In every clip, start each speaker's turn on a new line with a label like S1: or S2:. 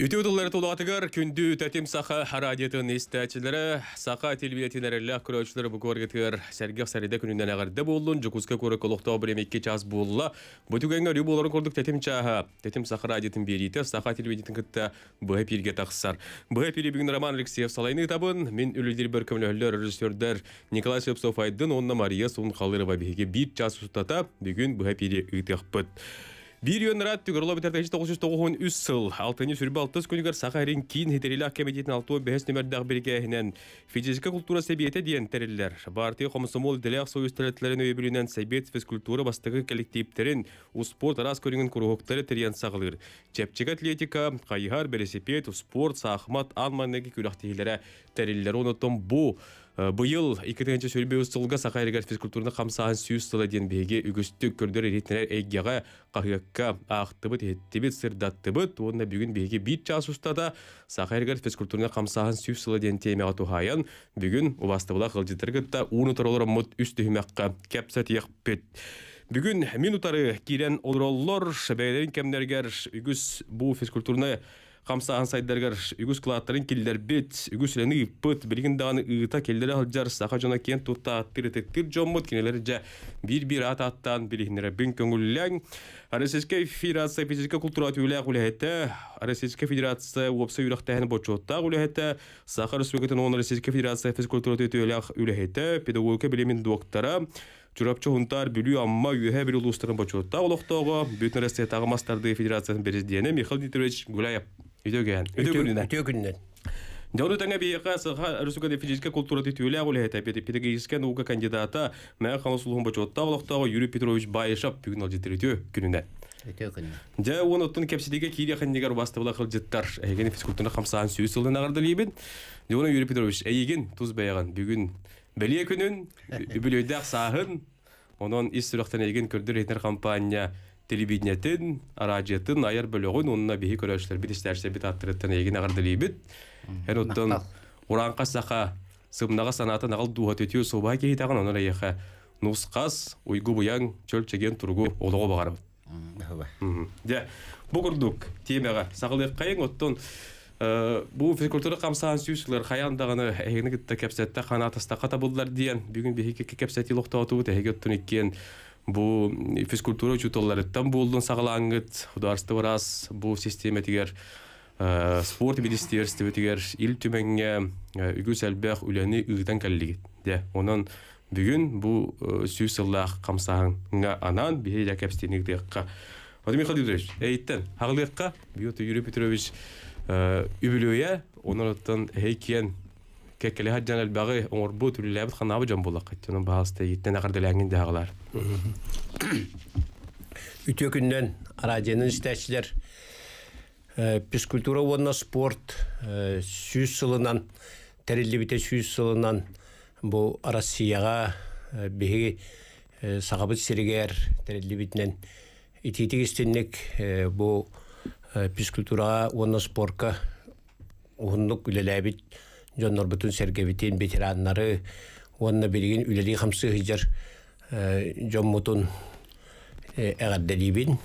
S1: Үті ұдылары тұлатығыр күнді тәтім сақа радиетін істәтшілері, сақа телбиетін әрілі күрөтшілері бұ көргетігір сәргек сәреде күнінден әғарды болын, жүкізгі көрі қолықта обремекке час болы, бұтігенге рүй боларын көрдік тәтім чаға, тәтім сақа радиетін берейті, сақа телбиетін күтті бұғы пирге тақсар. Бұғы пире бүгін Роман Алексеев салайны табын, мен үлілдер бір көмілі режиссердер Николай Сөпсов айдын, онна Мария Сун Қалырова бігеге бір час ұстата, бүгін бұғы пире ұйтық Бир юнрат түгірло бітер тәжі 1993 сыл. Алтыны сүрбі алтыз күнігір сақайрын кейін хетерелі алты бәс нөмірдіғ Физика культура сәбиеті союз өйбілінен сәбиет физкультура бастығы коллективтерін, спорт арас көрінген күрғоқтары сағылыр. атлетика, қайығар, велосипед, спорт, сахмат, алманығы күлақтығылері тәрілері онытым бұл. Э, быйыл икетенче сүрбеүс тылга сахайрыгар физкультурны камсаан сүйүс тыла ден беге үгүстүк көрдөр ретнер эггега кахыкка актыбыт эттибит сырдаттыбыт Онда бүгүн беге бит час устада сахайрыгар физкультурны камсаан сүйүс тыла ден теме тухаян бүгүн убастыбыла кылжытыргытта уну торолор мут үс түхмякка кепсет якпет Бүгін минутары кирен олроллор шәбәйлерін кемнергер үгіз бұл физкультурны хамса ансайдергар үгүс клааттарын киллер бет үгүс лени пыт билгин даганы ыта келдере алжар саха жона кен тутта аттыр тектир жоммут кинелер жа бир бир ат аттан билгинере бин көңүлләң Российская Федерация физика культура түлә гуләһәтә Российская Федерация вопсы юрактаһын бочотта гуләһәтә саха республикатын он Российская Федерация физика культура түлә үләһәтә педагогика билимин доктора Чурапчы хунтар бүлі амма бир бір ұлыстырын бачуытта олықтағы, бүтін рәсте тағымастарды федерацияның президенти Михаил Дмитриевич Гуляев үтөгөн үтөгүнүнөн үтөгүнүнөн Дәуну тәңе бейеқа сыға әрсүгәде физика культура титүлі әғулі әйті әпеді педагогическа наука кандидата мән қаңысулығын бачуатта олықтағы Юрий Петрович Байышап бүгін алдеттері өте күніне. Дә оны ұттын кәпсідеге кейде қандегар бастыбыла қыл жеттар. Әйген физкультурны қамсаған сөйіз сылдың ағарды лейбін. Дә оны Юрий Петрович әйген тұз бәйіған бүгін бәле күнін, үбілөйді ақсағын, оның іс сүріқтен әйген көрдір етер компания телевидениятын араджиятын аяр бөлөгүн унуна бихи көрөштөр бит истерсе бит аттырыттан эгин агардылибит эн оттон уранка саха сымнага санаатын нагал дуа төтүө суба кейтаган онор эйеха нускас уйгу буян чөл чеген тургу олого багарбыт же бу курдук темага сагылык кайын оттон э, бу физкультура камсаан сүүсүлөр хаяндааны эгини кепсетте хана ката булдар диен бүгүн бихи кепсети лохтоотубут эхиге иккен Бу физкультура учетолары тан булдын сагылангыт. Хударсты барас, бу система тигер, э, спорт министрлыгы тигер, ил төмөнгә э, үгү сәлбәх үләне үгдән кәллеге. Дэ, онын бүген бу э, сүсәлләх камсаһынга анан бие якапстенигә дикка. Вадим Хадидович, әйттән, хаглыкка, Вьотий Юрий Петрович, э, үбүлүе, онын аттан кекеле хаджан албагы оңорбу түлүлэбит ханабы жон булак катчаны баасты иттен агырдалаңын
S2: спорт э, сүүс сылынан терилибите сүүс сылынан бу россияга э, биһиги э, сагабыт сиригер терилибитнен бұл бу физкультурага уонна спортка жоннор бүтүн сергебитин ветераннары уонна билигин үлери хамсы хыжар жоммутун эгарделибин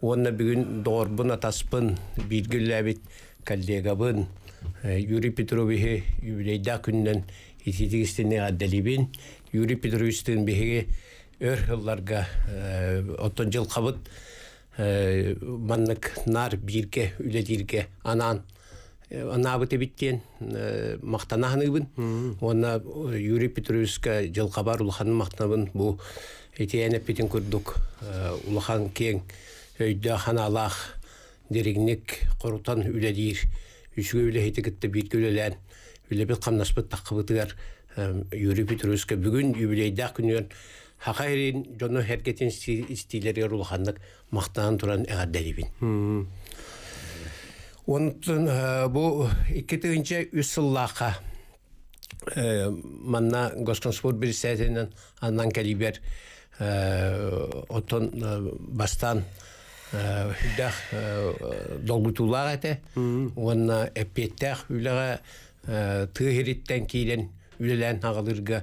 S2: уонна бүгүн доорбун атаспын бииргиллэбит коллегабын юрий петровихи юбилейда күннен ититигистин эгарделибин юрий петровичтин бихиги өр хылларга жыл қабыт маннык нар биирге үледирге анан анабыты э, биткен э, мақтанахныбын онна э, юрий петровичка жылқабар улаханын мақтабын бу этиэнеп битин көрдүк улахан кең өйдө ханалах деригник корутан үледир үчүгө үлехитигитте бит үлелен үлебит камнаспыт таккыбытыгар юрий бүгін бүгүн юбилейдак күнүөн хакайрин жону херкетин стилерге улаханнык мактанан туран эгаддерибин Онтын э, бу иккетинче үсыллаха э, манна госконспор бирсетинен аннан калибер э, отон бастан хүдах долгутулар әте онна эпеттах үләгә тыһириттен килен үләлән агылырга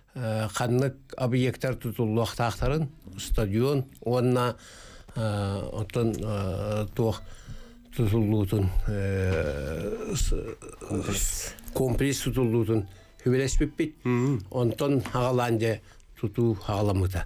S2: Э, ханнык объекттер тутуллуак тахтарын стадион онна э, отон э, туох тутуллуутун комплекс тутуллуутун хүбелеспиппит онтон хагаланде туту хагаламыта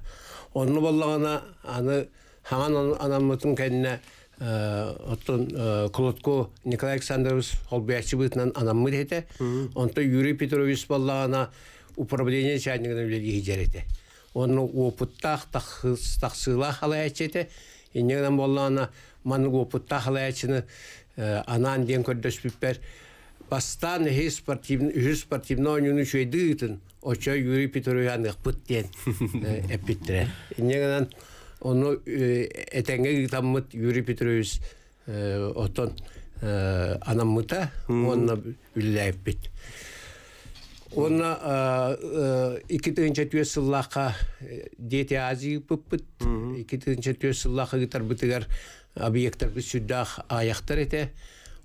S2: онну боллагана аны хаган анамытын кэнне оттон Колотко Николай Александрович Холбиячи бытынан анаммы дете. Онто Юрий Петрович боллагана управление чайнигана билеги жерете. Оны опыттах тахсыла халаячете. Иннеган боллана маны опытта халаячыны анан ден көрдөспүппер. Бастан хи спортивный үз спортивной ойнуну шөйдүйтүн. Очо Юрий петрович Петровян ыпыттен эпитре. Иннеган ону этеңге таммыт Юрий Петрович отон анаммыта онна үлләйбит. Онна э, икитинче түйе сыллақа э, дети азии пыппыт, икитинче түйе сыллақа гитар бытыгар объекттар бі сүддах аяқтар ете.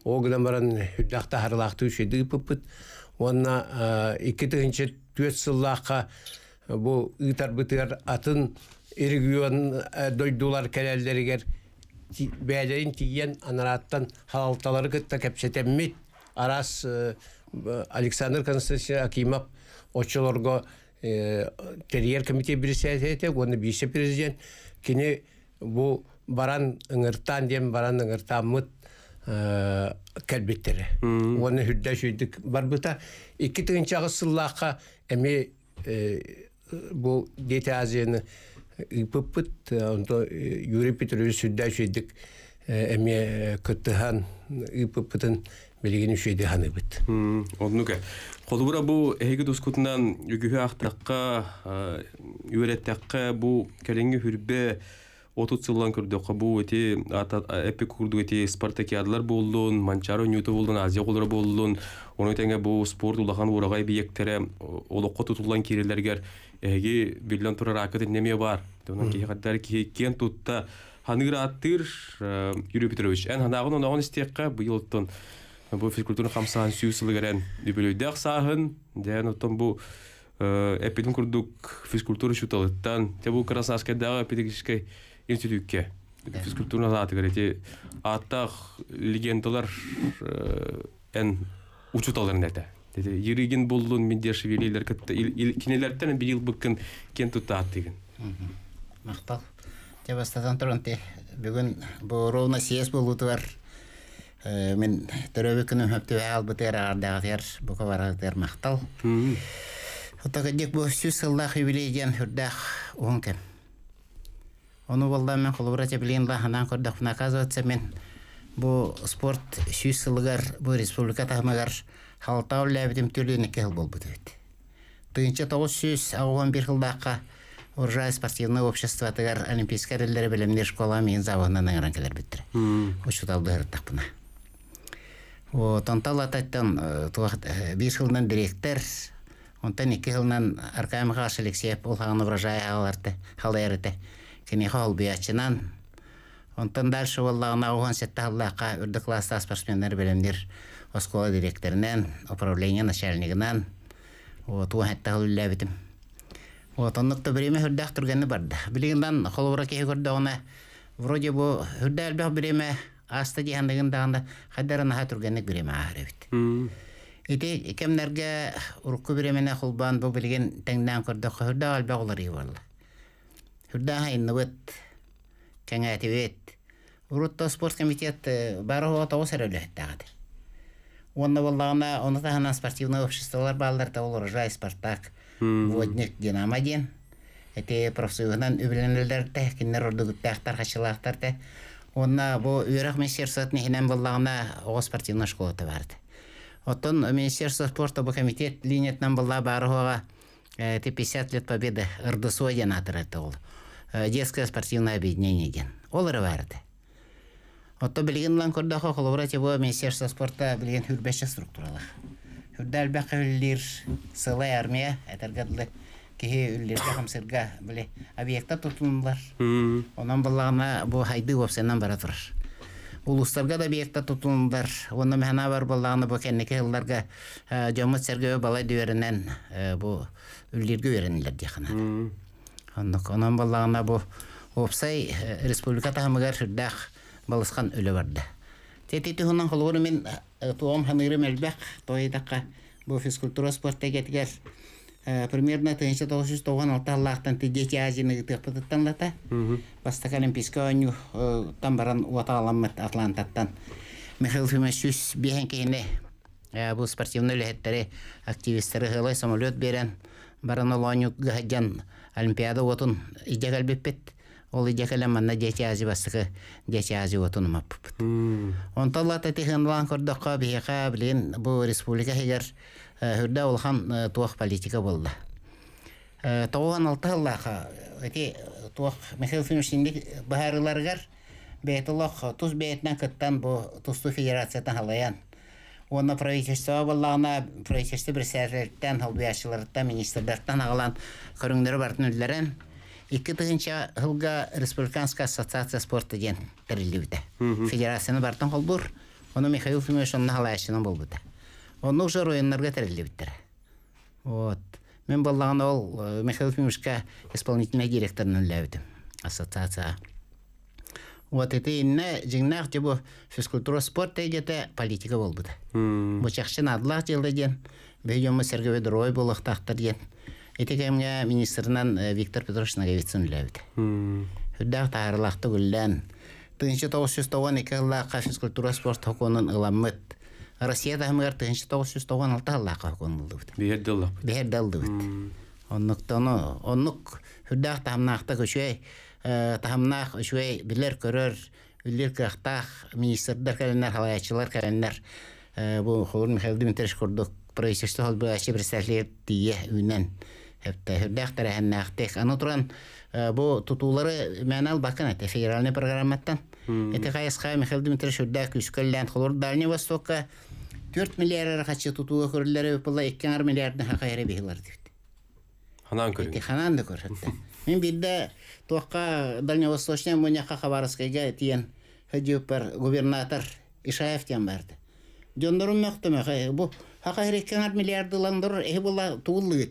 S2: Огдан баран хүддахта харлақты үшеді пыппыт. Онна э, икитинче түйе сыллақа бұл гитар бытыгар атын регион дойдулар кәләлдерігер бәлерін тиген анараттан халалталары кытта кәпсетеммет арас Александр Константинович Акимов очолорго терьер э, комитет бирисиэтэ оны вице президент кине бу баран ыңыртан дем баран ыңыртаммыт э, кэлбиттере оны хүддэ барбута, барбыта икки тыгынчагы сыллаакка эми бу дети азияны ыпыппыт э, онто юрий петрович
S1: сүддэ шүйдик
S2: эми кыттыхан ыпыппытын билигин үшейди
S1: ханы бит. Хм, однуга. Холбура бу эге дускутнан югүһү ахтакка, үрәттәккә бу келенге хүрбе 30 жылдан күрдү. Бу эти эпик күрдү эти спартакиадлар болдун, Манчаро Ньюто болдун, Азия голлары болдун. Оны тәңгә бу спорт улаган урагай биектере олоқ тутулган кирелерге эге билен турар акыт неме бар. Дөнө ки хаттар ки кен тутта ханыра аттыр э, Юрий Петрович. Эн ханагын оңон истекке буйлуттун. бу физкультурны хамсаһын сүү сылыгерен үбүлүйдэх сааһын дэн оттон бу эпидин курдук физкультура шуталыттан те бу красаскадагы педагогический институтке физкультура саатыгерети аттах легендалар эн учуталарын дете Деді, ереген болуын менде шевелейлер кітті, кенелерттен бір ел бұққын кен тұтат деген.
S3: Мақтал. Те бастадан тұрын те, бүгін бұл ровно съезд болуды бар. Э, мен төрөбү күнүм хөптүбү ардагатер бука баратер мактал Утакадек бу сүз сылдах юбилей ден хүрдах кем. Ону мен холура мен бу спорт сүз республика тахмагар халтау ләбитим түрлүнө кел болбут бит. Тыйынча тогуз сүз агуан бир спортивное мен келер Вот, антал ататтан туах бир жылдан директор, онтан икки жылдан аркаем хаш Алексеев болған урожай аларты, халайрыты. Кене хол биячынан. Онтан дальше валлагына оған сетті халлақа үрді класста спортсмендар білімдер оскола директорынан, управление начальнигынан. Вот, уан хетті хал үлләбітім. Вот, оннықта біреме хүрдәқ түргені барды. Білігіндан холуыра кеге көрді оны. Вроде бұл хүрдәл бәқ біреме аста диһандыгын дагында хайдар анаха турганнык бирем ахарыбыт ити кемнерге ұрқы биремене хулбан бұл билген теңнен көрдө хөрдө алба олар ивалла хүрдө хайныбыт кеңәтибет урутто спорт комитет бары хоо тогус эрөлөһэттагыт онна боллагана оны тахана спортивное обществолар баалдар та ол урожай спартак водник динамо ден эти профсоюзунан үбленелдер тә киннер ордугуттаактар хачылаактар онна бу үрәк министерствосын хинен буллагына огос спортивна школа барды. Оттон министерство спорта бу комитет линетнан булла барыга те 50 лет победы РДСО ден атырды ол. Э, детское спортивное объединение ден. Ол барды. Отто билген лан көрдөхө холобура те бу министерство спорта билген сылай армия, әтергәдле киһи үллерге хамсырга биле объекта тутунулар. Онан баллагына бу хайды вовсеннан бара турар. Улустарга да объекта тутунулар. Оны механа бар баллагына бу кеннеке ылларга э, жомыт серге балай дөренен э, бу үллерге өренилер дихана. Оннок онан баллагына бу Опсай э, республика тахамыгар шырдах балысқан өлі барды. Тететі хунан холғыры мен туам ханырым әлбәқ тойдаққа бұл физкультура спортта кетігер Э, примерно тоған тогусуз тогон алталлаахтан тидети азияны тыпытыттанлата бастак олимпийская оню э, тан баран уатааламмыт атлантаттан михаил фимасюс биһен киһине э, бу спортивный үлэһэттери активисттери хылай самолет берен баран олоню гахаджан олимпиада отун идегалбеппет ол идекеле манна дети ази бастыкы дети ази отунумаппыт онталлата тихынлан көрдөкка бихека билин бу республика хигер э, хүрдэ улхан э, туох политика болла э, тоуган алтыыллаха эти туох михаил фимишинник баарыларгар бейтулох туз бейтнен кыттан бу тусту федерациятан халаян оны правительство боллағына правительство бір сәрерттен халбияшылардан министрлерден ағылан көріңдері бартын үлдерен Икки тыгынча хылга Республиканская ассоциация спорта ден терилибите. Федерацияны бартан холбур. Оны Михаил Фимович онна булды болбута. Оны уже районнарга терилибиттер. Вот. Мен боллаған ол Михаил Фимовичка исполнительный директорны ләудім. Ассоциация. Вот это инне жигнах жебу физкультура спорта дете политика болбута. Бу чакшын адлах жылды ден. мы Сергей Дорой болықтақтыр ден. Эти министрінен министрынан э, Виктор Петрович Наговицын үләбит. Хүддәк тағырлақты гүлдән. Тынчы тоғыз жүз спорт хоконын ыламмыт. Россияда хымығар тынчы тоғыз жүз тоған алты бұд. Бейерді ұлла білер көрөр, үлер кырақтақ, министрдер халаячылар э, Бұл Михаил Дмитриевич құрдық, правительство холбы Хәтта һәрдәк тәрәһен нәхтек. Аны э, бу тутулары мәнәл бакын әтә федеральный программаттан. Эти кайска Михаил Дмитриевич һәрдәк үскәллән хлор Дальний Востокка 4 э, миллиард хачы тутулы хөрләре булла 2 миллиардны хакайры бигеләр дип. Ханан күрә. Эти ханан да күрһәтте. Мин биддә тоққа Дальневосточный муньяка хабарскайга тиен хәҗүпер губернатор Ишаев тиен барды. Дөндөрүм мәхтәмә хәй бу хакайры 2 миллиард доллар эһ булла туулы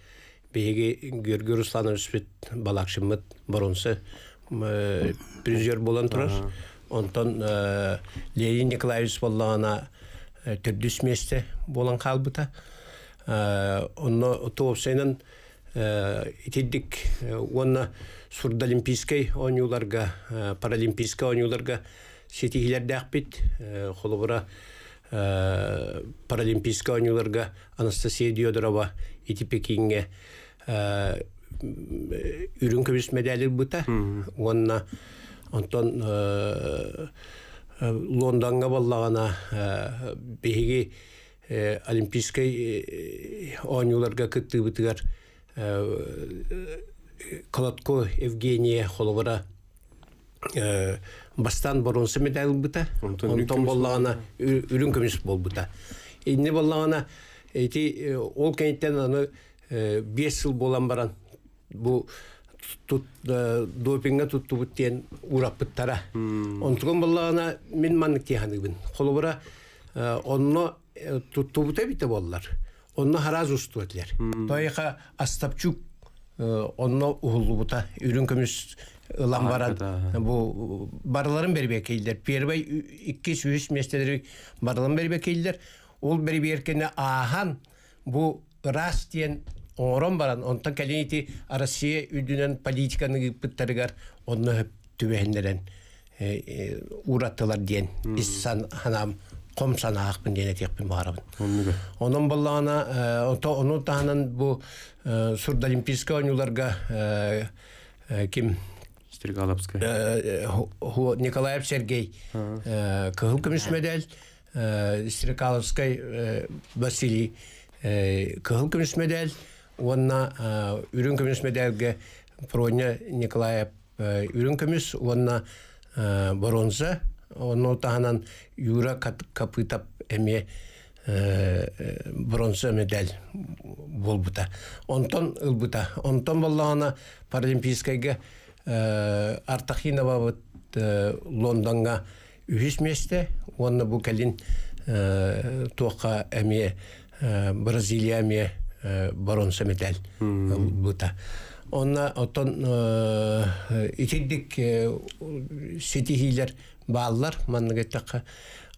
S2: биһиги Георгиорустан Рүспит балакшыммыт боронсы э, призер болан турар. Онтон э, Ленин Николаевич боллагана э, төрдүс месте болан калбыта. Онно тоопсайнан итиддик онна сурд олимпийский оюларга, паралимпийский оюларга сетихилерде акпит. Холобура паралимпийский юларга Анастасия Диодорова ити Пекинге үрін э, көбүс медалер бута онна онтон э, э, лондонга баллағана биһиги олимпийский онуларга кыттыбытыгар колотко евгения холовара бастан бронза медаль бута онтон баллағана үрін көмүс бол бұта. боллагана баллағана ол кенттен аны бес жыл болан баран бұл тут допинга туттубут тиен ураппыттара онтугун баллагана мен маннык тиеханыбын холобура онно туттубута бите боллар онно хараз устуатлер тоиха астапчук онно ухуллубута үрүн көмүс ылан баран бу барларын бербе кейдер первый икки үч местедер барларын бербе кейдер ол бербе эркене ахан бу рас тиен орон баран онтан калинити Россия үдүнен политиканы пыттарыгар онны түбәһендерен э, э, ураттылар диен. Иссан ханам ком санаақпын диен этекпин барабын. Онун боллана э, ону таанын бу Сурд Олимпийская оюнларга ким Стригаловская. Николай Сергей кыгыл күмүс медаль Стрикаловской Василий кыгыл күмүс медаль Онна үрін көмүс Проня Николаев үрін онна онна бронза онна таһанан юра капытап эме бронза медаль болбута. Онтон бұта. Онтон боллағана паралимпийскайга Артахинова вот Лондонга үхіс месте, онны бұл кәлін тоқа әме Бразилия әме Э, барон сәметәл э, бұта. Онна э, отон итиддик сетихилер баалар манныга таққа.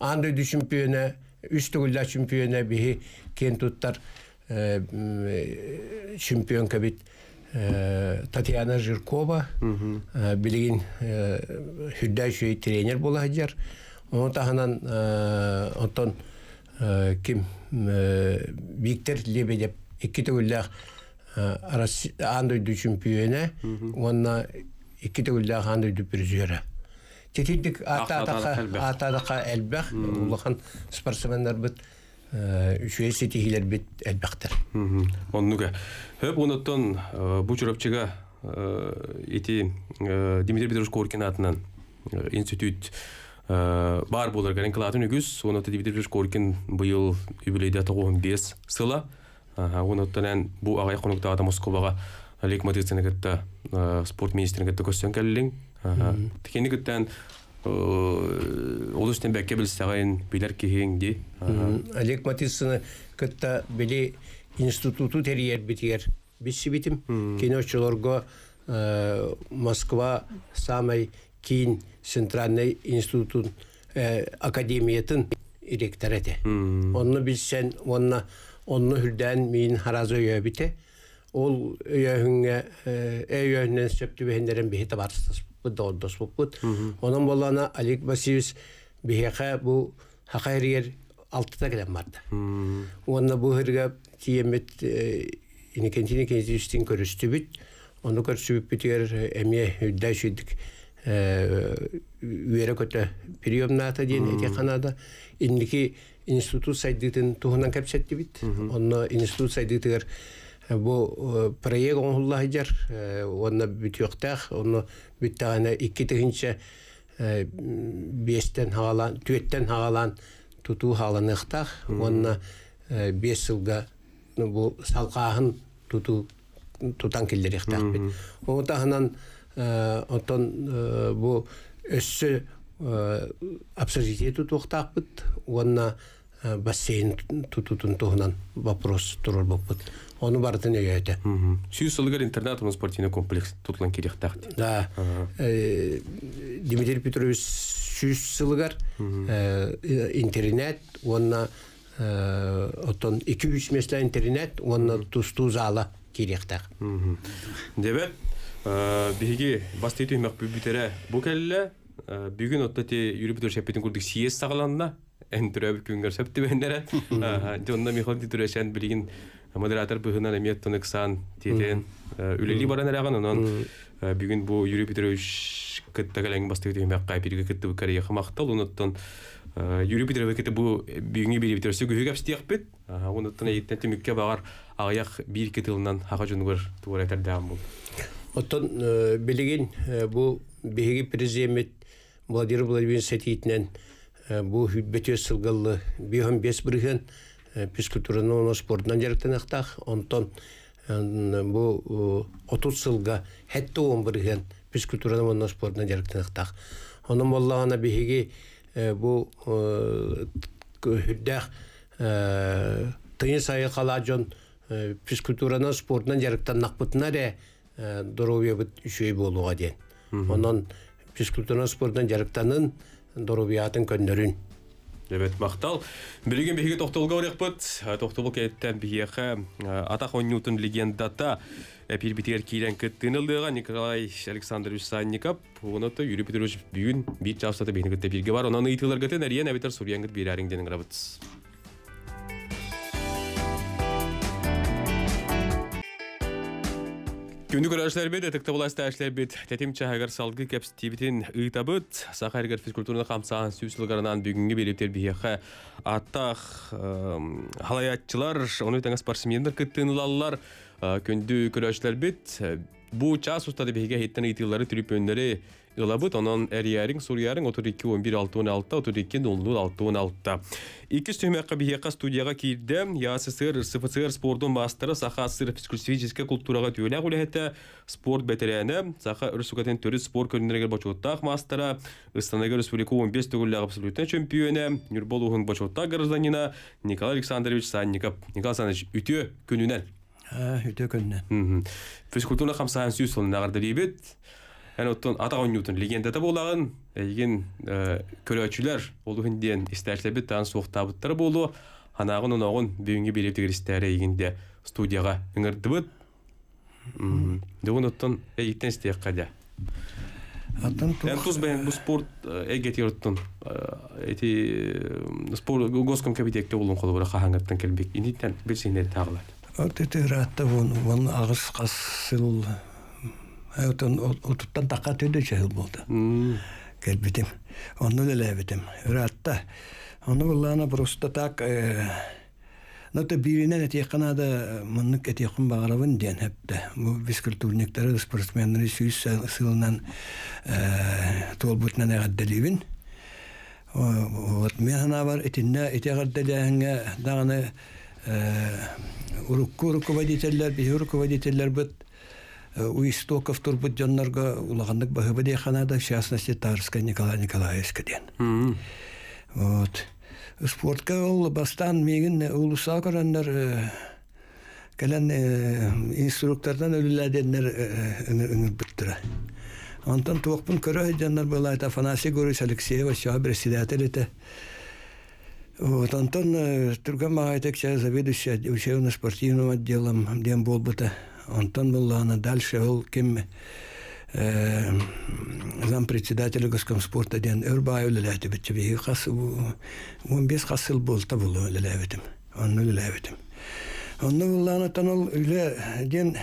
S2: Анды ды чемпионы, үш бігі кен туттар чемпион кәбет Татьяна Жиркова білігін хүддәші тренер бола жар. Оны тағынан отон ким Виктор Лебедев икки төгүллээх андойду чемпионе уонна икки төгүллээх андойду призера тетидик атадака элбэх улахан спортсменнер бит үшөйсе тихилер бит
S1: хөп Бұл Дмитрий Петрович Коркин атынан институт бар болар гарен кылатын оны Дмитрий Петрович Коркин быйыл юбилейде бес сыла унуттанан бу агай конуктагада московага э, лек медицинагетта э, спорт министринагетта көстөн келлиң тикенигеттен э, олустен бәкке билсагайын билер кихиң ди
S2: лек медицина кетта били институту терьер битигер бисси битим киночолорго Москва самый кин центральный институтун академиятын ректорете.
S1: Онны
S2: билсен, онна онны хүрдән мин харазы өйөбите. Ол өйөһүнгө өйөһүнөн сөптү бехендерин бехите барсыз Оның болана Алик Васильевич бехеқа бұл хақайрер алтыта келем барды. Онна бұл хірге тиемет инекентіне кензі үстін көрісті бүт. Оны көрісті бүт бүтігер институт сайдытын туһунан кэпсэтти бит. институт сайдытыр бу проект оңуллаһы жар, онно бүтүктах, онно бүттәгәне 2 5 тен туту халаныктах, онно 5 жылга бу салкаһын туту тутан Оңтаһынан отон бу өссө Э, общежитиету туохтаахпыт онна э, бассейн тутутун туһунан вопрос турар боппут ону бартын
S1: өйөтө сүйүс ылыгар интернат спортивный комплекс тутлан кирехтахт
S2: да э, дмитрий петрович сүйүс сылыгар интернет онна отон 2-3 месла интернет онна тусту зала кирехтах
S1: дебе биһиги бастыйтыймак бүбүтере бу келле Бүгін оттоте юрипитер шепетин курдук сиес сагаланна эн түрөбү күнгөр сөп түбендере жонна михалти модератор быһынан эмиет тоныксан тиетен үлели баран эраган онон бүгүн бу юрипитер үш кыттагалең бастык деген бакка бирге кытты корея хамактал онуттан юрипитер бу бүгүнгү түмүккө
S2: билигин бу биһиги президент Владимир Владимирович сәтейтінен э, бұл хүйтбеті сылғылы бес бірген э, пискультураны оны спортынан жарықтан ақтақ, э, бұл 30 сылға он бірген пискультураны оны спортынан жарықтан Оның боллағана бейхеге бұл хүйтдәқ тыйын сайы қала жон пискультураны спортынан жарықтан болуға ден физкультурный спорттан жарықтанын дорубиятын көннөрүн
S1: Эбет мақтал. Билеген беге тоқтолға орекпыт. Тоқтолы кәйттен бігеқі э, атақ ойнютын легендата әпір э, бітер кейлен кіттін Николай Александрович санников Оны Юрий Петрович бүгін бит жапсаты бейін кітті бірге бар. Онаны кетен кіттен әрген әбетер суриянгіт берәріңденің рабыт. Күнү көрәшләр бит, этекте буласта эшләр бит. Тәтимчә хәгәр салгы кепс тибитин ыйтабыт, сахаргар физкультурны хамсан сүслгарынан бүгенге билептер бияха аттах халаятчылар, оны тәңгә спортсменнар кеттен лаллар, күндү көрәшләр бит. Bu час ustadı беге hetten itilleri trip önleri ılabıt onan eriyərin suriyərin 32 11 6 16 32 00 6 16 İki sühməkə biheka studiyaya kirdi yası sır sıfır sportun mastırı saha sır fizikulsifiziskä kulturaga tüyülə güləhətə sport 15 гражданина Николай Александрович Санников Николай Александрович ütü gününən
S4: э, хөтө көннө.
S1: М-м. Физкультура 5-н сыйсылнырга дарый бит. Эне Ньютон легендата булган. Лекин, э, көрөүчүлөр булын диен, истерсе бит тан сок табыттыр бул, анагын оногын биңге береп теристер эйгенде студияга. Биңир түбөт. м Атан ту. Янтус бе бу спорт эгетёртон. Э, спорт госком комитекте булган, ул горе хахангаптан килбек. Индитен бисене
S4: Өтөтөрәтте вон вон агыс касыл әйтен утуттан тақа төдө жыл болды. Келбитим. Онны лелебитим. Ратта. Онны буллана просто так э, Но то биринен эти канада э, мынык эти кун багаравын ден хепте. Бу бискультурниктер спортсменлери сүйс сылынан э толбутнан гадделивин. Вот мен хана бар этинне эти гадделяңге даганы урукку э, руководительлер, бихи руководительлер бит э, истоков турбут жаннарга улаганнык бахыбы дейханада, в частности, Тарска Николай Николаевска ден. Вот. Спортка ол бастан мегин улуса көраннар э, кәлән инструктордан өліләденнер үңір бүттіра. Антон туақпын көрі жаннар бұл айта Афанасий Горыч Алексеева, шаға Вот, Антон э, Тургамайтек, сейчас заведующий учебно-спортивным отделом Демболбута. Антон был она дальше, он кем э, зампредседателя Госкомспорта ден Өрбай үлеләйті бітті бейі қасы, 15 қасыл болта бұл үлеләйбетім, Он үлеләйбетім. Оны бұлланы таныл үле ден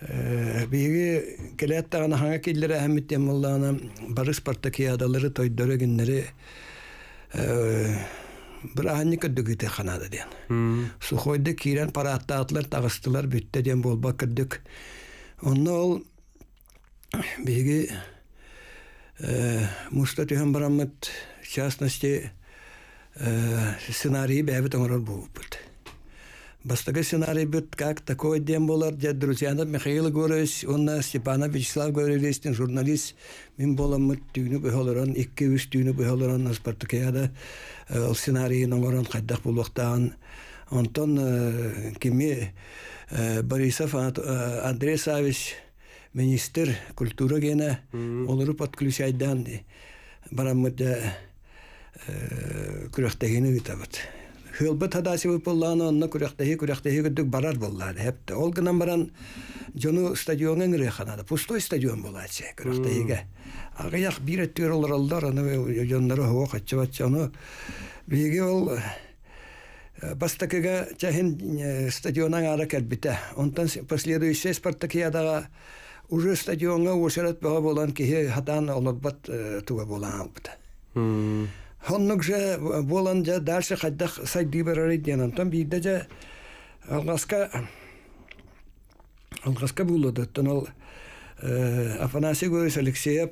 S4: бейі э, келетті ғана хаңа келдері әміттен бұлланы барыс спартакиадалары тойдары күннері Бұрағанны дүгіте қанады ден. Сухойды кейрен атлар тағыстылар бүтті ден болба көрдік. Онны ол беге ә, мұста түйен барамыт, частности, ә, сценарий бәбіт бұл болып бұлды. Бастага сценарий бит как такой день болар, дед друзьяна Михаил онна Степана Вячеслав Горелестин, журналист, мин боламы мы түйіні бұхалыран, икки үш сценарий бұхалыран, Ал партакияда э, ол қайдақ болуақтан. Онтон э, кеми э, Борисов Андрей Савич, министр культура гена, олары подключайдан, барамыда күрәхтәгені витабыт. Hülbü tadasibı pullanı onunla kuraktahi kuraktahi güdük barar bollar. Hep ol gınan baran jonu stadionu стадион Pustoy stadion bulaçı kuraktahi ge. Hmm. Ağayak bir ettiyor olur allar anı jonları hova kaçıvat стадионан последующий уже стадионға болан хатан туға болан Хоннук же болан же дальше хайдах сай дивераре ден. Антон бейді же алғасқа алғасқа болады. Тон ал э, Афанасий Гойс Алексеев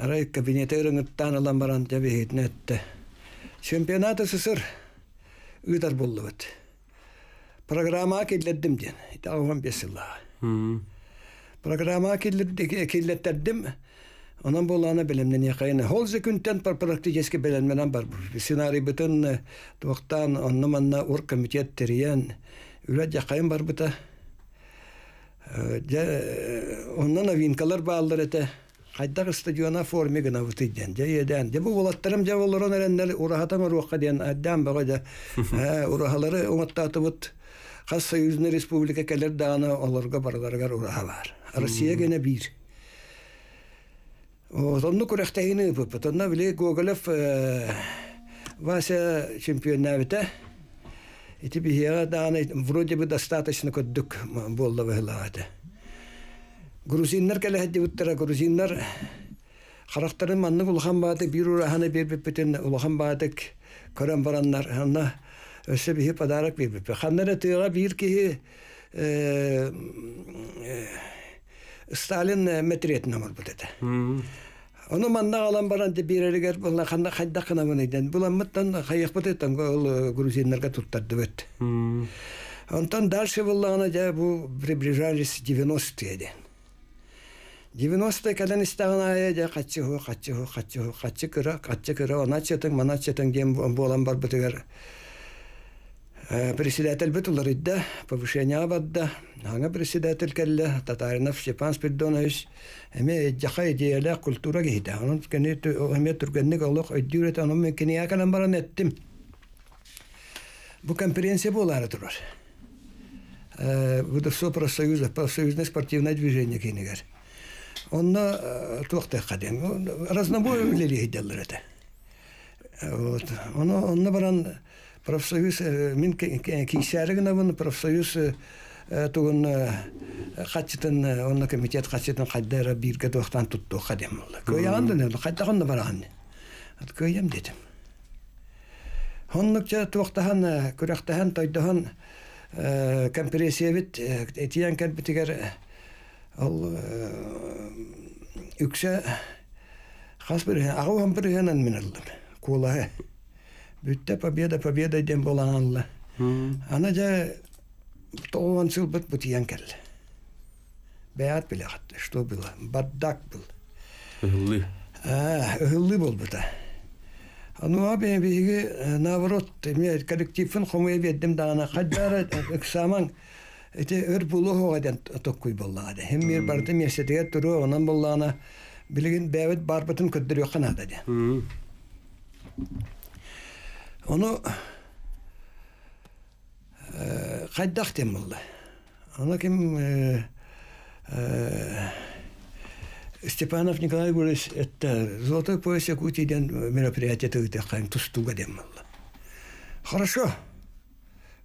S4: арай кабинеті үріңіттан алан баран же бейгетін әтті. Чемпионат СССР үйдар болды вот Программа келдім ден. Итағуан бесілла. Программа келдім Онан бұл аны білімнен еқайыны. Ол же күнтен пар практически білімменен бар. Сценарий бүтін туақтан онны манна ұр комитет терген. Үләт яқайын бар бұта. Оннан новинкалар бағалдар әті. Қайдағы стадиона форме гына бүтейден. Де еден. Де бұл олаттарым де олырын әрендер ұрахатам ұруаққа дейін. Әдден баға да. Ұрахалары ұматтаты бұт. Қас Союзны республика кәлер дағаны оларға бараларға ұраха бар. Россия гене бір. Тонну күрәхтәйіні бұппы. Тонна біле Гоголев Вася чемпионнавита. Ити бігіға вроде бы достаточно көддік болды вғылағады. Грузиннар кәлі әдді бұттыра. Грузиннар характарын манны улхан баатык бир ураханы бербеппитин улхан баатык көрөн бараннар анна подарок бір Сталин мәтіретіні амал Оны манна алан баран деп берерігер қанда қайда қына ден Бұл амыттан қайық бұдеттан ол грузинларға тұттарды бөт. Онтан дальше боллағына жа бұл приближались 90-е 90 кәлен истағына я қатчы ху, ху, ху, күрі, бар председатель бытуларыдда повышение абадда аңа председатель келле татаринов степан спиридонович эме эджаха идеяле культура гейде анын кени эме тургенник олох өйдүрет анын мен кени акалан баран эттим бу конференция болары турар буда э, все профсоюза профсоюзное спортивное движение кинигер онна э, туактакка ден разнобой лелиги деллер это вот оно онна баран профсоюз э, мин кийсәригин бун профсоюз э, э, тугун хатчытын онна комитет хатчытын хайдара бирге дохтан тутту хадем булды. Көйәгәндә нә хайтаган да барган. Ат көйәм дидем. Хоннукча туктаһан күрәхтәһән тойдаһан компрессия бит этиян компьютер ол үксә хас бер агым бер янан минелдем. Кулаһы. Бүтте победа, победа дем боланла. Ана жа тоон сыл бит бутиян кел. Бәят биле хатта, что было? Баддак был. Ыһыллы. А, ыһыллы был бута. Ну абе биге наоборот, мне коллективын хомуя веддим да ана хаджара эксаман эти өр булу хогадан токкуй боллады. Хем мер барды месетеге туру онан боллана билген бәвет барбытын көддүрү ханада. Хм. Оно қайдақ demildi. болды. kim кем Степанов Николай Гурис это золотой пояс Якутиден мероприятие это такая тустуга болды. Хорошо.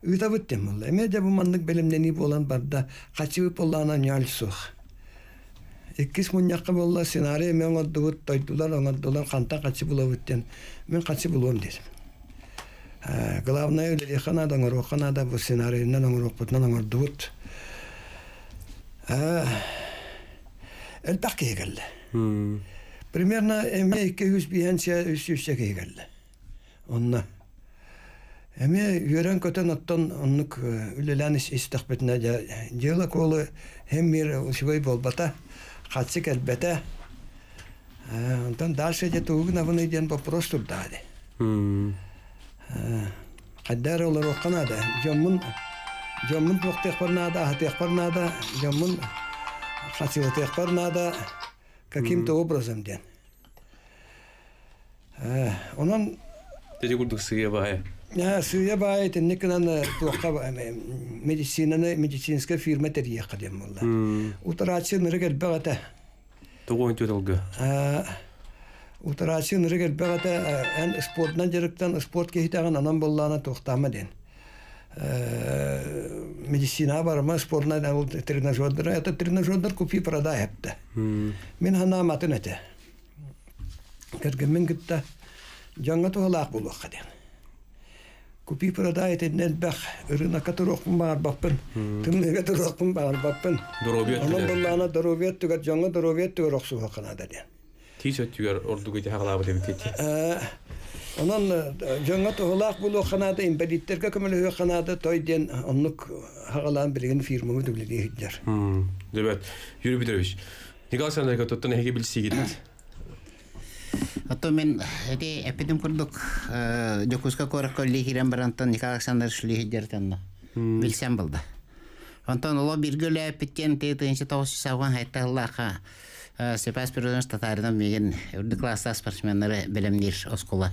S4: Үйтабыт болды. Эме де бу білімден белемдени болан барда качып боллана нялсух. Иккис муньякка болла сценарий мен оңады тойтулар қанта канта качып булабыттен. Мен качып булам дедім. Главное, ли лилихана да ңорохана да бу сценарий на ңорохпутна ңордут. Элтак кегелле. Примерно эме 200 биянча 300 кегелле. Онна. Эме юрен көтен оттон оннук үлеләнис истәхбетнә дә дела колы һәм мир усвой болбата. Хатсик әлбәтә. Э, Онтан дальше он тугна вны ден вопрос турдады. Қаддар олар оққанады. Жомын жомын тоқтық барнады, ахтық барнады, жомын противотық барнады каким-то образом ден. Онан Дерегулдық сыйы бай. Я сыйы бай, тенне кынан тоққа медицинаны, медицинская фирма терье қадем
S1: болды.
S4: Утарачы нұры келбе ғата.
S1: Тоғын төтілгі
S4: утрасин ригер бәгәтә ән э, спортнан директан спорт кехитәгән анан боллана э, Медицина барма спортна ул тренажердар, это купи продай мен хана Купи продай бах баппын. баппын. Анан боллана
S1: Ти сөттүгөр ордугуйда деп кетти.
S4: Онан жонга тоһулак булу ханада имбалиттерге көмөлөһө ханада той ден оннук хагалан билген
S3: фирмага дүгүлүгө
S1: Дебет. Юрий Петрович. Николай Александрович билсигит.
S3: мен эти эпидем курдук жокуска барантан Онтан Э, Степас Пирозович Татаринов меген класса спортсменлары білімдер оскола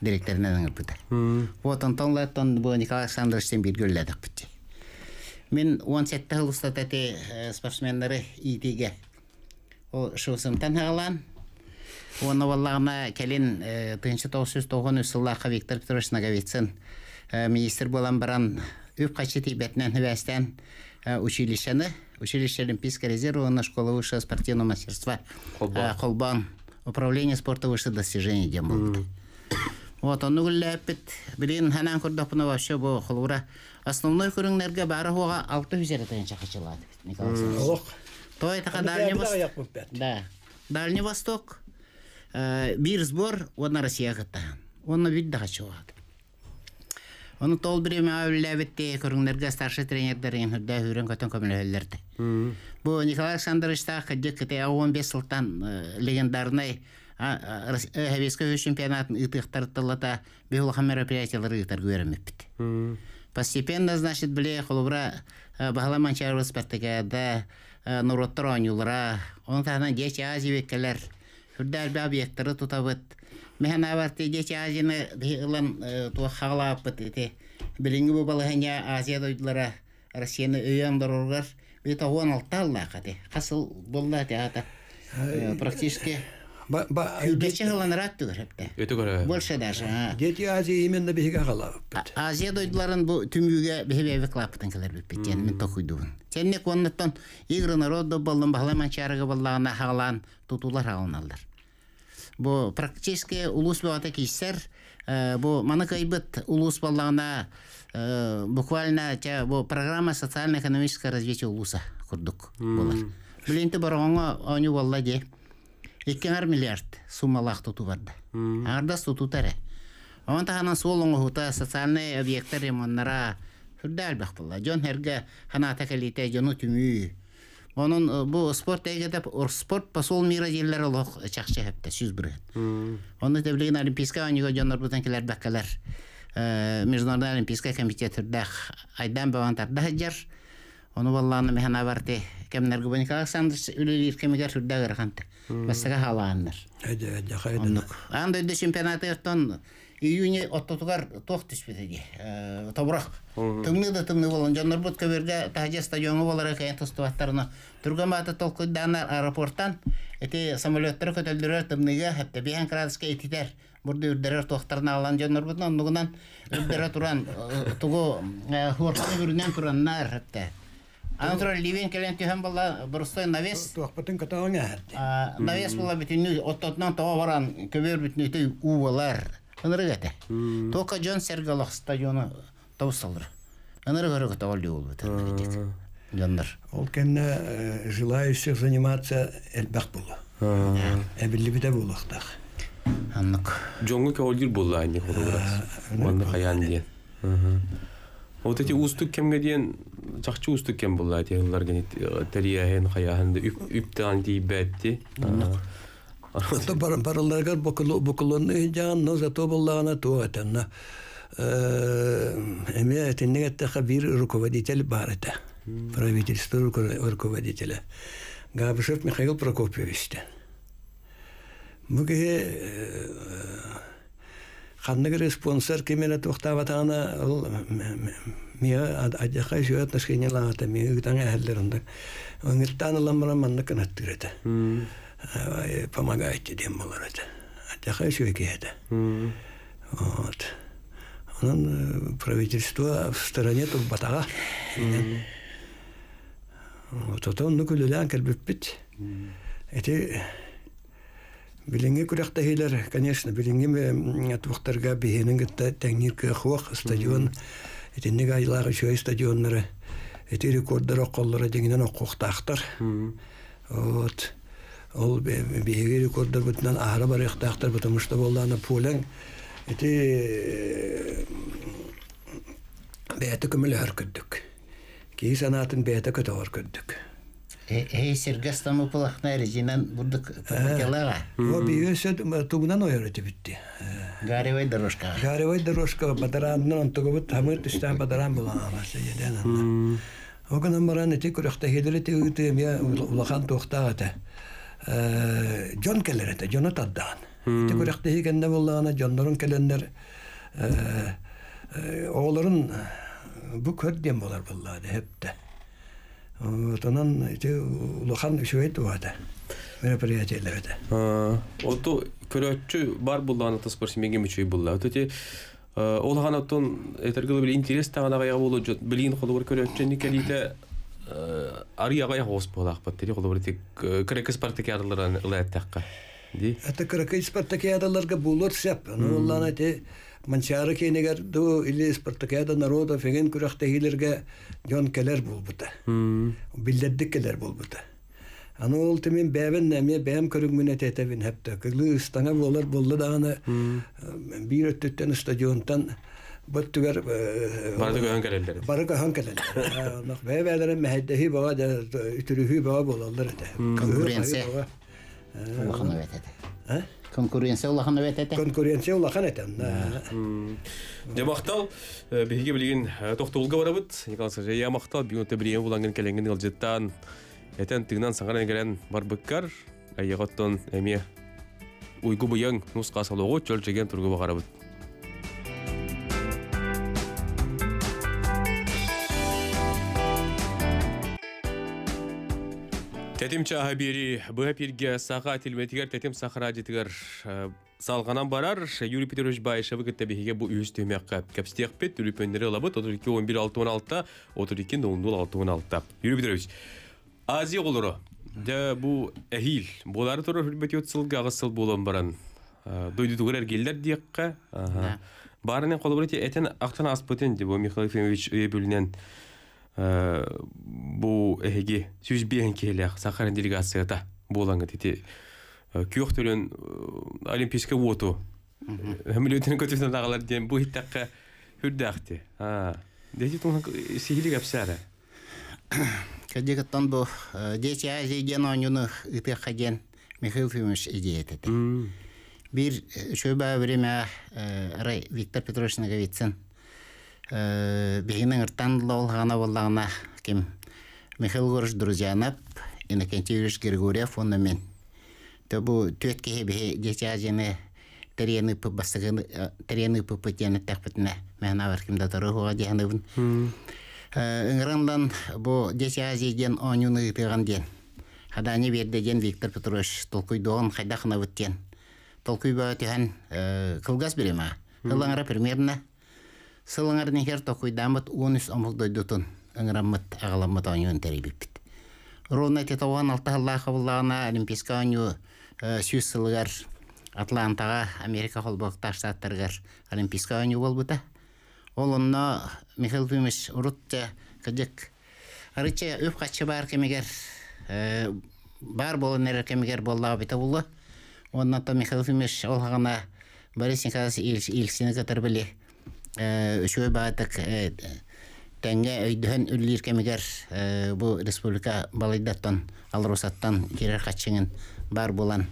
S3: директорінен Вот он тон бұл Николай Александровичтен бір Мен 17 жыл ұстат әте спортсменлары ол шығысымтан ағалан. Виктор Петрович Наговицын э, министр болан баран үп қачы тейбетінен үвәстен э, училищені училище Олимпийская резервная школа высшего спортивного мастерства Холбан, э, Холбан управление спорта высших достижений демолды. Вот он үлләпит, билин ханан курдапны вообще бу хулура. Основной күрүңнәргә бары хуга 600 ярдәнчә качылады. Николай. То это Дальний Восток. Да. Дальний Восток. Э, бир сбор, он Россия гата. Он на вид да качылады. Оны тол бреме әвілләбітте көріңдерге старший тренердерін үрді үрін көтін көмілелерді. Бұл Николай Александрович та қыдек кіте 15 сылтан легендарный чемпионатын ұтықтар тұллата беғылға мероприятиялары ұтар көрімеппіт. Постепенно, значит, біле қолыбыра бағала манчарбы спәрттігәді он мен аварты дети Азияны дыйлан э, туа хаглап бит. бұл бу балаһыня Азия дойдлара Россияны өйән дорургар бит аван алталла кате. Хасыл булла ата э, э, Практически Дети халан раттылар хепте. Өтөгөрө. Больше даже. Дети Азия именно беге халап. Азия дойдларын бу түмүгө беге клаптан келер бит. Мен мен токуйдун. Сенне коннаттан игры народда болдым, бахламан чарыгы боллагына халан тутулар алыналар бу практически улус богата кийсер бу маны кайбыт улус баллагына буквально те бу программа социально экономического развития улуса курдук болар билинти бороңо оны болла де иккеңер миллиард суммалах туту барда ардас туту тере Онан таханан суолуңу хута социальный объекттер ремоннара хүрдәл бақ бұлла. херге хана тәкелите жону түмүй Онон бу спорт эге деп спорт посол мира диллер олох чакчы хепте сүз бир. Онны тевлигин олимпийская униго жонор бутан келер баккалар. Международный олимпийский комитет дах айдан бавантар дах жар. Оны валланы механа барты кемнер губаника Александр үлелир кемегер сүрдә гарханты. Бастага халааннар.
S4: Әдә, әдә, хайда.
S3: Анда чемпионаты ертон июне оттотугар тох түспетеги э, тобурак тымны да тымны болон жаннар бут көберге тахже стадиону болар экен тустубаттарына турган баата толкуйданар аэропорттан эти самолеттер көтөлдүрөр тымныга хепте бихан градуска этитер бурду үрдерер тохтарына алан жаннар бутун оннугунан үрдере туран э, тугу э, хуорканы бүрүнөн тураннар хепте Антро Ливен келен тюһен болла бурустой навес. Тохпатын каталыңа. Навес болла бүтүнү оттотнан тоо баран көбөр бүтүнү түй у болар ынырыгата тока жон сергалах стадионы таусалыр ынырыгырыгыта олли болбут
S1: жандар
S4: ол кенне э, желающих заниматься элбах
S1: булу
S4: эбиллибите булахтах
S1: аннык жоңго кеолдир булду айни холограс вот эти устук кемге устук кем
S4: Барыларға бұқылыны жан, но зато боллагана боллағына Э Әме әтіннің әттіға бир руководитель бар әті. Правительство руководителя. Габышев Михаил Прокопьевичті. Бүгі Ханнагер спонсор кемеле тухтаватана ул мия аджаха жуя отношение лата мия гитанга хеллерунда. Онгиттан ламрам манна канаттырета помогаете дембалар это. Атаха чуйки это. Вот. Он правительство в стороне тут батага. Вот он ну күлелән кәлбеп Эти Билинге күрәхтә конечно, билинге атвахтарга бигенең гәттә тәңниркә хуак стадион, этеннеге айлары чөй стадионнары, эти рекорддар акыллары дигәнен акыктахтар. Вот ол биһиги рекорддар бутунан ахара барыахтаахтар потому что боллана пулен ити бээте көмөлөөр көрдүк кии санаатын бээте
S3: көтөгөр көрдүк Эй сергас тамы пылахнары жинан бурдык ә, келага. Во биёсө тугунан ойору тибитти. Ә. Гаревой дорожка. Гаревой дорожка
S4: батараннан он тугу тамы тыстан батаран булган анна жеден. Огынан баран эти күрөхтө хеделе тегите мия улахан тохтагата жон келер эте жону таддаан ити күрэх дегенде боллагана жоннорун келендер оолорун бу көр диэн болар буллаады хепте отонан ити улухан үшүбейт уата мероприятиелерде
S1: оту көрөччү бар буллагана таспор семейге мүчөй булла тути олган отун этергил интерес тагана кайга болу билин колугур көрөччү никелите Э, арияға болақ болақпат деді қолы бұры тек кірекіс партаке
S4: это кірекіс арыларға болыр сәп әте ду или спартакиада народа феген күрәхтәһилерге жон келер булбыта билдердик келер Аны ол нәме бәм көрүгмүнә тәтәбин әпті, Кылы болар болды э, Бир стадионтан Böttüger barık hankaller. Barık hankaller. Nak be beler mehde hi baga da ütürü hi baga bolallar da. Konkurensiya. Allah'ın evet
S3: Конкуренция билген
S1: барабыт. этен келен барбыккар. Тәтем чаға бери, бұға перге саға тілметігер, тәтем сақыра жетігер э, салғанан барар, Юрий Петрович Байша вігітті бігеге бұл үйіз түймек қап. Кәпстек пет, үліп өндірі лабыт, 32-11-6-16, 32-00-16. Юрий Петрович, Азия олыры, дә бұл әхил, болары тұры үлбет өтсілгі ағысыл болын баран. Э, Дойды түгірер келдер дейікқа. барының қолы бұры әтен ақтан де деп, Михаил Ефимович өйе бөлінен. Э, бу эһиги сүз биэн киһилээх сахара делегацията буолаҥа тити э, кюөх төлөн э, олимпийский уоту хөмүлүтүн көтүсүн тагалар диэн бу хиттакка а дети тун сихили капсара
S3: кадигаттан бу дети азия ген онюных ытыха ген михаил фимович идеятете бир чөбө время Виктор Петрович Наговицын Э, бигинен ыртан лолгана боллагына ким Михаил Горш Друзянов, Иннокентьевич Григорьев, он мен. То э, э, бу төтке бе дечажене терены по басыгын терены по путене тахпытна мәна бар кимдә торыга дигәнен. Ыңрандан бу дечажеген онюны тыган ден. Хадани ген Виктор Петрович толкуй доон хайдахна выткен. Толкуй ба тиһән кылгас берема. Кыллаңра примерно сылыңар нехер дамыт он үс омулдойдутун ыңраммыт оңы оюн терибиппит ровно тет оған алты халлаха бұллағына олимпийска оңы э, сүз сылыгар Атлантаға америка холбокта штаттаргар олимпийска оню бұта. ол ұнна михаил тумич урутте кыжык арыче өп қатшы бар кемегер э, бар болын әрі кемегер болла бита бұлы. онна то михаил тумич ол ғана борис николаевич ильсини катар биле үшө баатык тәңге өйдөһөн үллииркемигер бу республика балайдаттан алрусаттан кирер каччыңын бар булан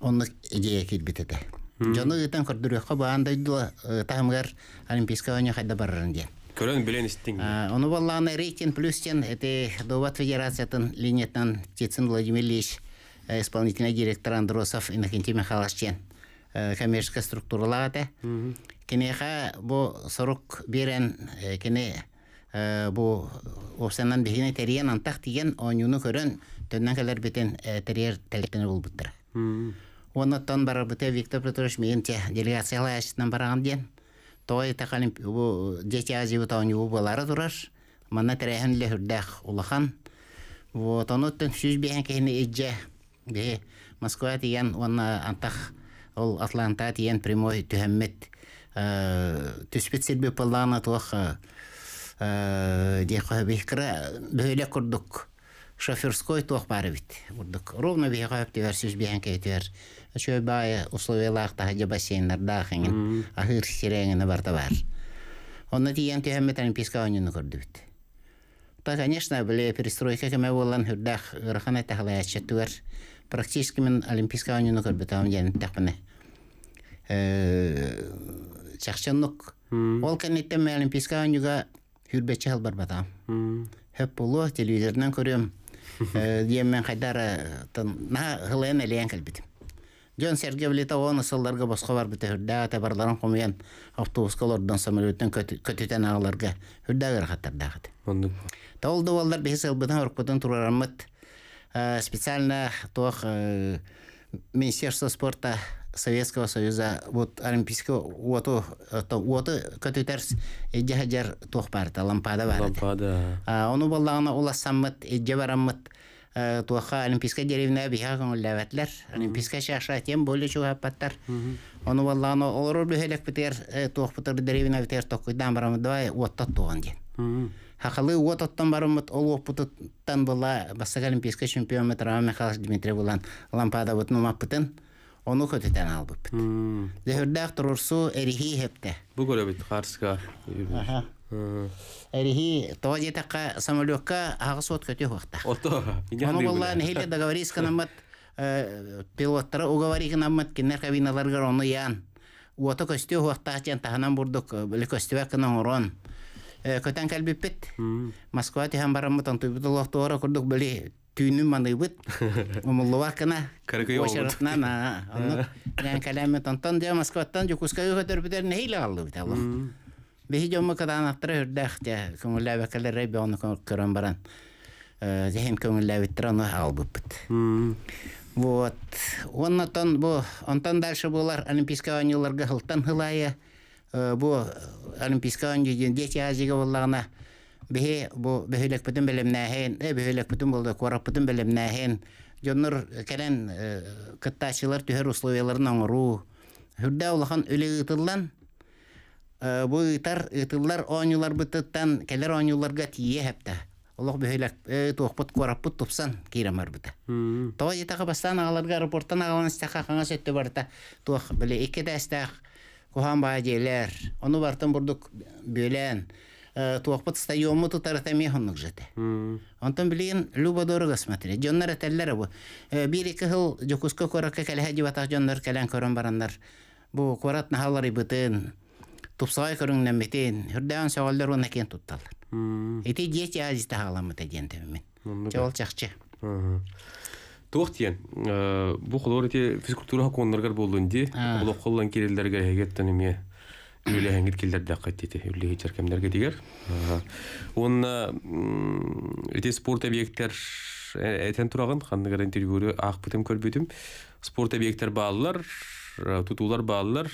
S3: онны идея кирбитете жону ытан кордурюхка баандайдула тахымгар олимпийская ойно хайда барырын диен
S1: көрөн билен истиң
S3: ону рейтинг плюс тен эти доват федерациятын линиятан тецин владимир ильич исполнительный директор андросов иннокентий михайлович тен коммерческая структуралаата кенеха бу сорук берен кене бу осанан бехине терен антах тиген онюну көрөн төннен келер бетен терер телтене оны тон барар бите Виктор Петрович мен те делегацияла ашынан бараган ден. Той тахалим бу дети азиу бу булары дураш Манна терехен ле хүрдах улахан. Вот оноттан сүз бехен кене эдже. Бе Москва деген онна антах ол Атланта тиген прямой төһәммет. Э, түспіт сирбе пыллана туах э, э, дейхо бихкра бөйле курдук шоферской туах бары бит курдук ровно бихо бтивер сүз бихан кетивер чөй бай условиялах тахаджа бассейндарда хэнген ахыр сиреңіне барта бар онна тиен түйәммет олимпийска ойнуну көрдү бит Та, конечно, были перестройка, кеме болан хүрдах, ырхан айтахалай атчаттугар. Практически мен олимпийска ойнуну көрбі, там ден тақпыны чахчаннук э, ол кенниттен мен олимпийский ойынуга хүрбетче албар бата хөп булу телевизордан көрөм э, дием мен кайдар на хылен элен келбит Джон Сергеевлита он ысылдарга бар бите хүрдә табарларын кумыян автобуска лордан самолеттен көтүтен агаларга хүрдәгер хаттар дагыт. балдар дувалдар бес ылбыдан э, специально тох Министерство спорта Советского Союза вот олимпийского уоту то уоту э, көтөтерс эджехажер тухпарта лампада бар.
S1: Лампада.
S3: А оны боллагына ула саммат эджебараммат э, тоха олимпийская деревня бихагын ләвәтләр олимпийская шаша тем более чугапаттар. Оны боллагына олор бөһелек битер э, тухпатыр деревня битер токуйдан барам давай уотта туган
S4: дин.
S3: Хахалы уототтан барымыт ол опытыттан бола бассак олимпийская чемпион Михаил Дмитриев булан лампада бутну маппытын. Onu kötüden aldıp. Hmm. Zehirdak durursu erihi
S1: бу Bu харска эрихи Karska. Aha.
S3: Эриһи тоҕо диэтакка самолёкка агыс от көтү
S1: хуакта. Ото. Ону боллан хеле договорись канамат
S3: пилоттары уговори канамат кинер кабиналарга ону ян. Уото көстү хуакта чен таханан бурдук биле көстүбәр кына орон. Көтән калбиппит. Москва тиһәм бараммытан туйбутуллах тоора курдук бели күйнү маныйбыт умуллуак кына очератна на ону ян каламе тонтон дия москваттан жукуска көтөрбүтер нейли алды бит алым бихи жома кадан актыра үрдэх те көңүлләбе калере биону көрөн баран зехим көңүлләбиттер аны албыппыт вот оннатон бу онтон дальше булар олимпийская ойныларга хылтан хылая бу олимпийская ойныларга дети азига боллагына биһи бу бөһүлөкпүтүн билимнээһин э бөһүлөкпүтүн болду куоракпүтүн билимнээһин дьоннор кэлэн э, кыттаачылар түһөр условияларын оңоруу хүрдэ улахан үлыытыллан э, бу ыытар ыытыллар ооньюлар бытыттан келер ооньюларга тие хэпте олох бөһүлөк э, туохпут куораппут тупсан быта тоо етаха бастан агаларга аэропорттан агаланстаха хаңа сөттө барта туох биле икки дээстаах кухан баа жээлер ону бартын бурдук бөлэн туохпут стаёммуту таратами хоннук жете. Онтон блин любо дорого смотреть. Джоннар этеллер бу. Э, бир эки хыл жокуско коракка келеһе жибатах джоннар келен көрөн барандар. Бу корат нахалар ибытын. Тупсай көрүнгнен бетин. Хүрдән сөгөлдөр уна кен тутталар. Эти дети азита халамы деген мен. Жол чакчы.
S1: Туохтен, э, бу холор эти физкультура конноргар болдун ди. Блок холлан келелдерге хегеттен эме үләһәңгит келдер дә кайт дите үлеһи теркемдәргә дигәр оны эти спорт объекттер әйтән э, тураган хандыгар интервьюры ак бүтем көрбүтүм спорт объекттер баалар э, тутулар баалар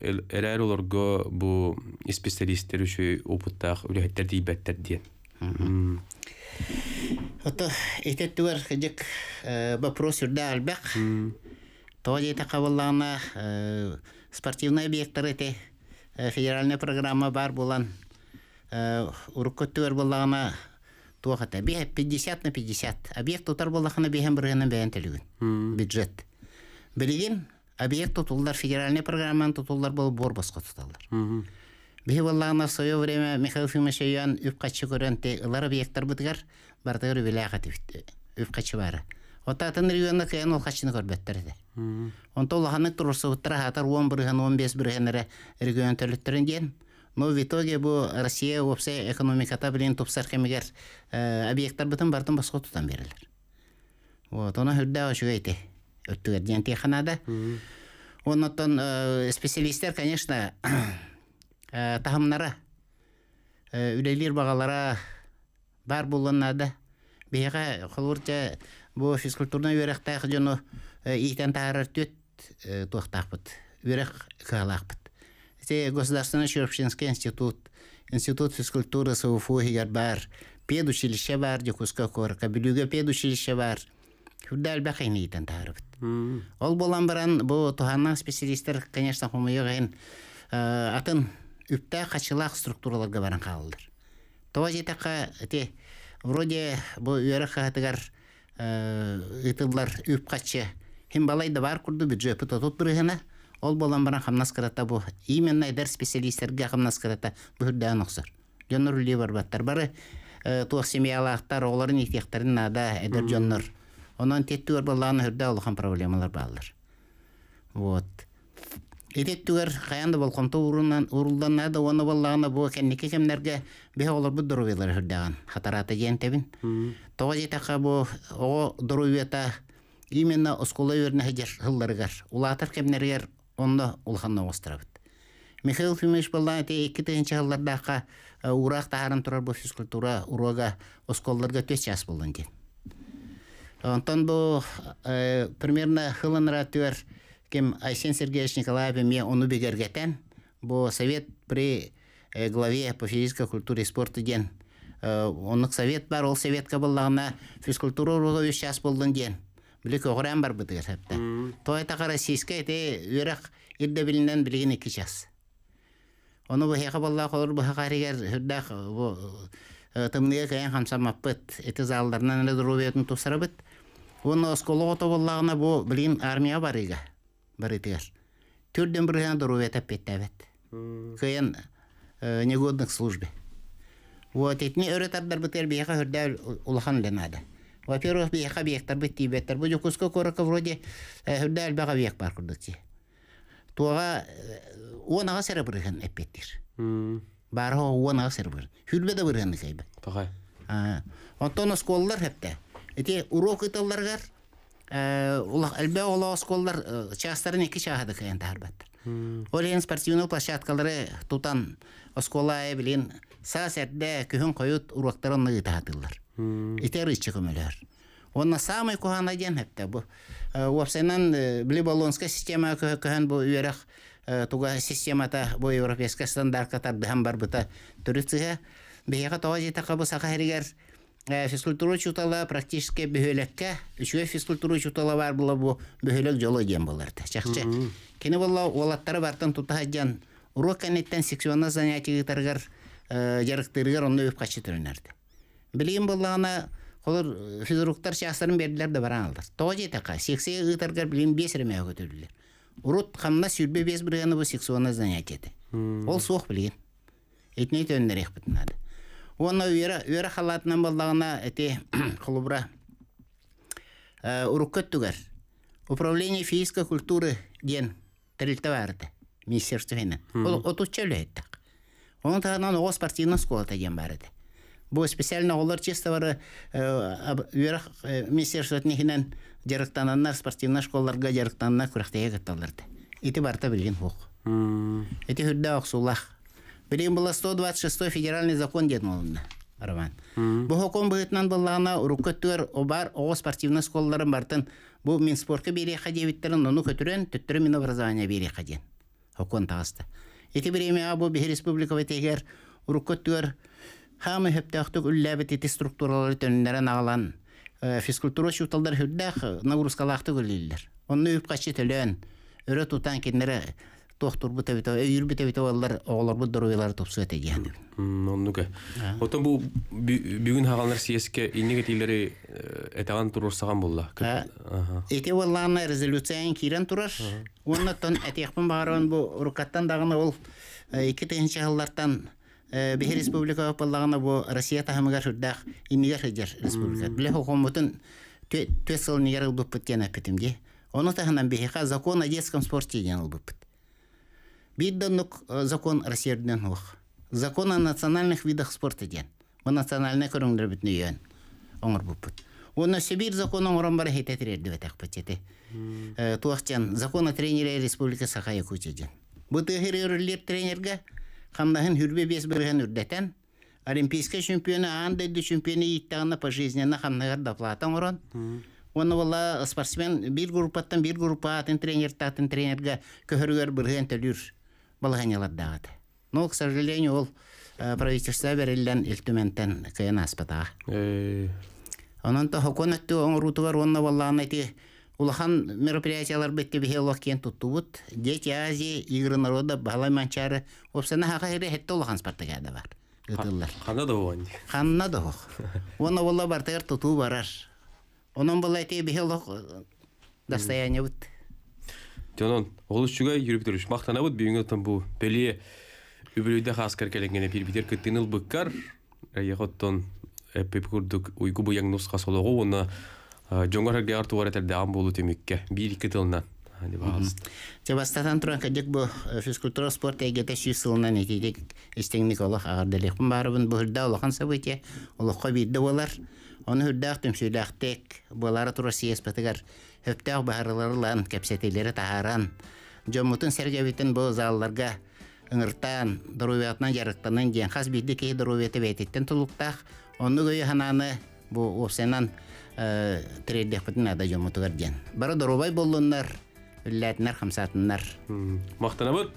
S1: эрәр оларга бу специалисттер үчү опыттак үләһәттер дийбәттер диен
S3: Ото этеттуар хыжык э, вопрос үрдә албак. Тоҗи тақаваллана спортивный объектлар эте Федеральный э, программа бар болан э, уруккөттүгөр боллагана туохата бе 50 на 50 объект тутар боллахана бехен биргенен бээн бюджет билигин объект тутулдар федеральный программаны тутулдар болу, борбоско туталар бихи боллагана в свое время михаил фимошеян үпкачы көрөн те ылар объекттар бытыгар бардыгар үбелаха тибит үпкачы бары регионда кыян ол качыны көрбөттөр Он Онта улаханнык турусубуттара хатар 11 бырыхан 15 бырыханара регион төлөттөрөн диен. Но в итоге бу Россия вопсе экономиката билен тупсар кемигер э, объекттар бүтін бартын басқа тутан берилер. Вот, оны хүрдә ошугайты. Өттүгер диен тиханада. Оннотон э, специалисттер, конечно, э, тахымнара, үлелер бағалара бар болыннады. Бейға қолғыртя бу физкультурна өрәқтайық жону итен тағырыр төт туақтақпыт, өрек қағалақпыт. Се Государственный Шерпшинский институт, институт физкультурасы Уфу егер бар, педучилище бар, декуска корқа, білуге педучилище бар. Хүрдәл бәқейін ейтен тағырбыт. Ол болан баран, бұл тұханнан специалистер, конечно, хумайы ғайын э, атын үпті қачылақ структураларға баран қалылдыр. Това жетаққа, те, вроде бұ үйәрі қағатығар, ұйтылдар э, үп қачы, Хим да бар курду бюджет тотут бүргене. Ол болан баран хамнас карата бу. Именно дер специалистерге хамнас карата бүрдән охсар. Жоннор үле бар баттар бары. Э, Туах семьялахтар, оларын ихтияқтарын ада әдер жоннор. Онан бар балланы үрдә олған проблемалар балар. Вот. Итеттүгер қаянда болқомта урунан урулдан ада оны баллағына бұл кәннеке кемнерге бе олар бұ дұрувелер үрдәған. Хатарата жентебін. Тоға жетаққа бұ о дұрувета именно осколы өрнәһедер хылларыгар. Улатар кемнәргәр онно улханна остырабыт. Михаил Фимович была те ике тенче хыллардака э, урак тахарын турар бу физкультура урога осколларга төс час булган ди. онтон бу э, примерно хылынра төр кем Айсен Сергеевич Николаев ме оны бегергетен бу совет при э, главе по физической культуре и спорту ден. онык совет бар, ол советка боллағына физкультура үч час болдын ден. Билек огыран бар быдыр хәтта. Той тақара сиське те үрәк ирде билинен билген ике час. Оны бу хәкә балла колыр бу хәригәр хөрдәк бу э, тымныга каян хамса маппыт. Эте залдарнан эле дурубетен тусара бит. Оны осколого тоболлагына бу билген армия бар иге. Бар итер. Төрдән бир хан дурубет әппеттәбет. Каян э, негодных службе. Вот этне өрәтәр бер битер бияга хөрдә улхан ленада. Во-первых, бияқа бияқтар бұт тибеттар. Бұл жүкізгі вроде бар күрдікте. Туаға он аға сәрі бұрығын әппеттер. Барығы он аға сәрі бұрығын. Хүлбеді А, қайбет. Тоғай. Онтон осколдар әпті. Әте урок ытылларғар, улах ола Олен спортивный площадкалары тутан осколай білен сас әрді Итер иччи көмөлөр. на самый кухан аден хепте бу. Э, Уапсайнан бли э, баллонска система э, көһөн бу үйерах туга системата бу европейска стандарт катар дәһәм бар бута төрүцгә бияга тоо жете кабы сака хәригәр физкультура чутала практически бөһөлеккә үчүе физкультура чутала бар була бу бөһөлек жолы ден та. олаттары бартын тута жан урок канеттен сексионна занятия таргар ярыктыргар онны өп качы төрнәрде билим буллагына холор физруктар шақсырын берділер де баран алдыр. жеті қа, сексе ытаргар билим бес реме көтөрүлдүр. Ұрут қамына сүрбе бес бірғаны бұл бу занят еді. Ол суох билген. Этней төннөр эх битнады. Оны өйрө қалатынан болдағына әте эти холубра уруккөт Управление физика культуры ден тірілті барды. министерство финанс. Ол отуччәле әйттік. Оның тағынан оғыз партийна сколата ден барыды бұл специально олар чисто бары үйрәк э, э, министерство нихинен жарыктананнар спортивный школаларга жарыктананнар күрәхтәгә кетталарды. Ити барта білген хук. Ити хүрдә аксулах. білген була 126 федеральный закон деді молында. Арван. Бу хоком быйтнан буллагына уруккөттөр бар о спортивный школаларын бартын. Бу мин спортка бере хадебиттерин уну көтүрен төттөр образование бере хаден. Хокон тағысты Ити бреме абу бе республика тегер уруккөттөр хамы хептяхтук үлләбит ити структуралары төннәрен ағалан э, физкультура чуталдар хүлләх нагрузкалахты гөллилер. Онны үп качы төлөн, өрө тутан киннере доктор э. бу тебите, э, үйүр бу тебите алар оголор бу дуруйлар топсу
S1: эте диян. Оннуга. Отон бу бүгүн хагалар сиеске иннеге тилери этаган турурсаган болла.
S3: Эте валланы резолюциян кирен турар. Оннан тон этекпен бу рукаттан дагына ол 2 тенче халлардан Бихи республика опаллагана бу Россия тахамыгар хүрдах иннигар хыджар республика. Биле хохомутун төсөл нигар ылбып біткен әпетімде. Оны тахынан бихиха закон о детском спорте ден ылбып Бидданук закон Россияден хух. Закон о национальных видах спорта ден. Бу национальный көріңдір бітін үйен. Оңыр бұп Оны Сибир закон оңырын бары хейтетірерді бәтәқ бітеті. Туақчан закон о тренере республика Саха Якутия ден. Бұты хирерлер тренерге хамнаһын хүрбе бес бөһөн үрдэтэн олимпийская чемпионы аан дейді чемпионы иттагына по жизненно хамнаһар доплатан орон Оны вала спортсмен бір группаттан бір группа атын тренер татын тренерге көһөргөр бырген төлүр балганялардагат. Но, к сожалению, ол э, правительство берилен илтүментен кыйын аспатага. Онан та хоконатту оңруту бар, оны валлаан айти Улахан мероприятиялар бетке бихелох кен туттубут. Дети Азии, игры народа, бахалай манчары. Опсана хаха хире хетте улахан спартакиада бар. Гытыллар.
S1: Ханна да уон.
S3: Ханна да хох. Уона бар тегер туту барар. Онон болла эти бихелох э, достояние бут.
S1: Тонон, олус чуга юрип турыш. Мактана бут бүйүнгө тон бу. Беле үбүлүдө хаскар келенгене бир битер кытыныл быккар. Э, Яхоттон эпеп курдук уйгу буяң нускасы ологу. Уна жоңор хергеар туар этер даам болу темикке бир ики тылынан
S3: Тебастатан туран кадек бу физкультура спорт эгете сүй сылынан этидек истеңник олах агарделекпин оны жомутун сергебитин бу залларга ыңыртан хас кей дорувияты бәйтеттен тұлықтақ оны хананы бу осынан Э, тирелдекпитин ада жомутугар диэн бара доробай боллуннар үлләтинар хамсатыннар
S1: мактанабыт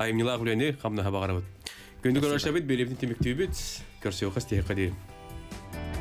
S1: айымнилаах үлени хамнаха багарабыт күндү көрөшебит белебин темиктүүбүт көрсөөхас тегі дейм